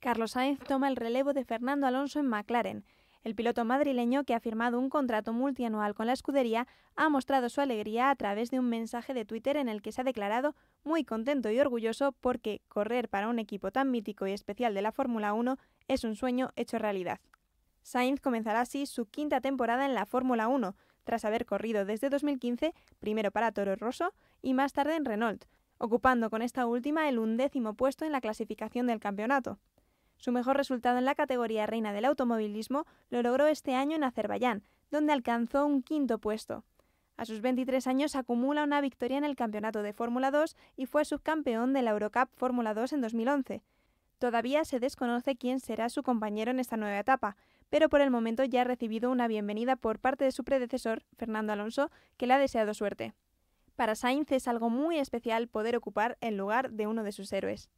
Carlos Sainz toma el relevo de Fernando Alonso en McLaren. El piloto madrileño, que ha firmado un contrato multianual con la escudería, ha mostrado su alegría a través de un mensaje de Twitter en el que se ha declarado muy contento y orgulloso porque correr para un equipo tan mítico y especial de la Fórmula 1 es un sueño hecho realidad. Sainz comenzará así su quinta temporada en la Fórmula 1, tras haber corrido desde 2015, primero para Toro Rosso y más tarde en Renault, ocupando con esta última el undécimo puesto en la clasificación del campeonato. Su mejor resultado en la categoría reina del automovilismo lo logró este año en Azerbaiyán, donde alcanzó un quinto puesto. A sus 23 años acumula una victoria en el Campeonato de Fórmula 2 y fue subcampeón de la Eurocup Fórmula 2 en 2011. Todavía se desconoce quién será su compañero en esta nueva etapa, pero por el momento ya ha recibido una bienvenida por parte de su predecesor, Fernando Alonso, que le ha deseado suerte. Para Sainz es algo muy especial poder ocupar el lugar de uno de sus héroes.